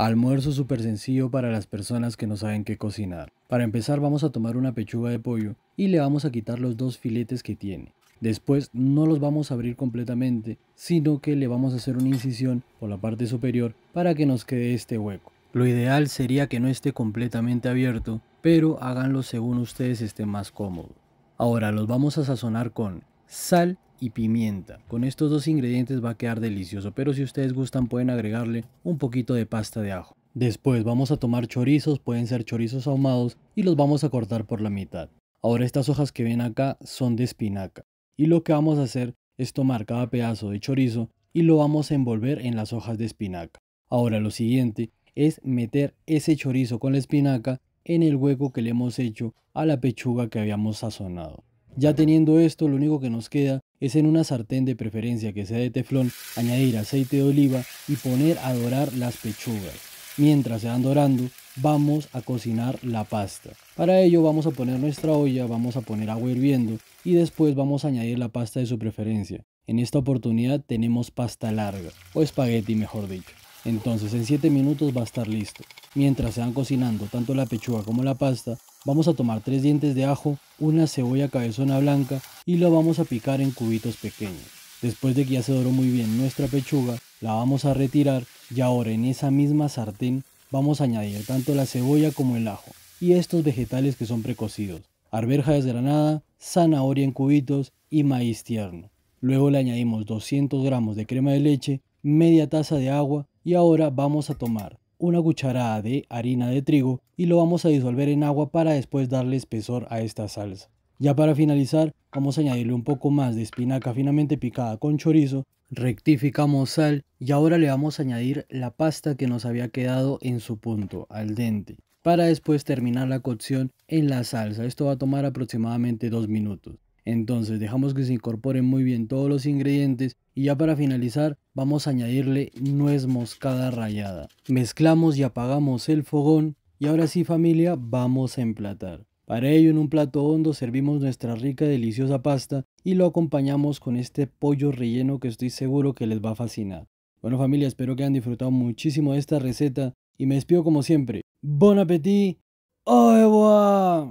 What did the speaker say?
Almuerzo súper sencillo para las personas que no saben qué cocinar. Para empezar vamos a tomar una pechuga de pollo y le vamos a quitar los dos filetes que tiene. Después no los vamos a abrir completamente, sino que le vamos a hacer una incisión por la parte superior para que nos quede este hueco. Lo ideal sería que no esté completamente abierto, pero háganlo según ustedes estén más cómodos. Ahora los vamos a sazonar con sal y pimienta. Con estos dos ingredientes va a quedar delicioso, pero si ustedes gustan pueden agregarle un poquito de pasta de ajo. Después vamos a tomar chorizos, pueden ser chorizos ahumados y los vamos a cortar por la mitad. Ahora estas hojas que ven acá son de espinaca y lo que vamos a hacer es tomar cada pedazo de chorizo y lo vamos a envolver en las hojas de espinaca. Ahora lo siguiente es meter ese chorizo con la espinaca en el hueco que le hemos hecho a la pechuga que habíamos sazonado. Ya teniendo esto, lo único que nos queda es en una sartén de preferencia que sea de teflón, añadir aceite de oliva y poner a dorar las pechugas. Mientras se van dorando, vamos a cocinar la pasta. Para ello vamos a poner nuestra olla, vamos a poner agua hirviendo y después vamos a añadir la pasta de su preferencia. En esta oportunidad tenemos pasta larga o espagueti mejor dicho. Entonces en 7 minutos va a estar listo. Mientras se van cocinando tanto la pechuga como la pasta, vamos a tomar 3 dientes de ajo, una cebolla cabezona blanca y lo vamos a picar en cubitos pequeños. Después de que ya se doró muy bien nuestra pechuga, la vamos a retirar y ahora en esa misma sartén vamos a añadir tanto la cebolla como el ajo y estos vegetales que son precocidos, arberja desgranada, zanahoria en cubitos y maíz tierno. Luego le añadimos 200 gramos de crema de leche, media taza de agua y ahora vamos a tomar una cucharada de harina de trigo y lo vamos a disolver en agua para después darle espesor a esta salsa. Ya para finalizar, vamos a añadirle un poco más de espinaca finamente picada con chorizo, rectificamos sal y ahora le vamos a añadir la pasta que nos había quedado en su punto, al dente, para después terminar la cocción en la salsa. Esto va a tomar aproximadamente 2 minutos. Entonces dejamos que se incorporen muy bien todos los ingredientes y ya para finalizar vamos a añadirle nuez moscada rallada. Mezclamos y apagamos el fogón y ahora sí familia vamos a emplatar. Para ello en un plato hondo servimos nuestra rica y deliciosa pasta y lo acompañamos con este pollo relleno que estoy seguro que les va a fascinar. Bueno familia, espero que hayan disfrutado muchísimo de esta receta y me despido como siempre. ¡Bon appetit! ¡Au revoir!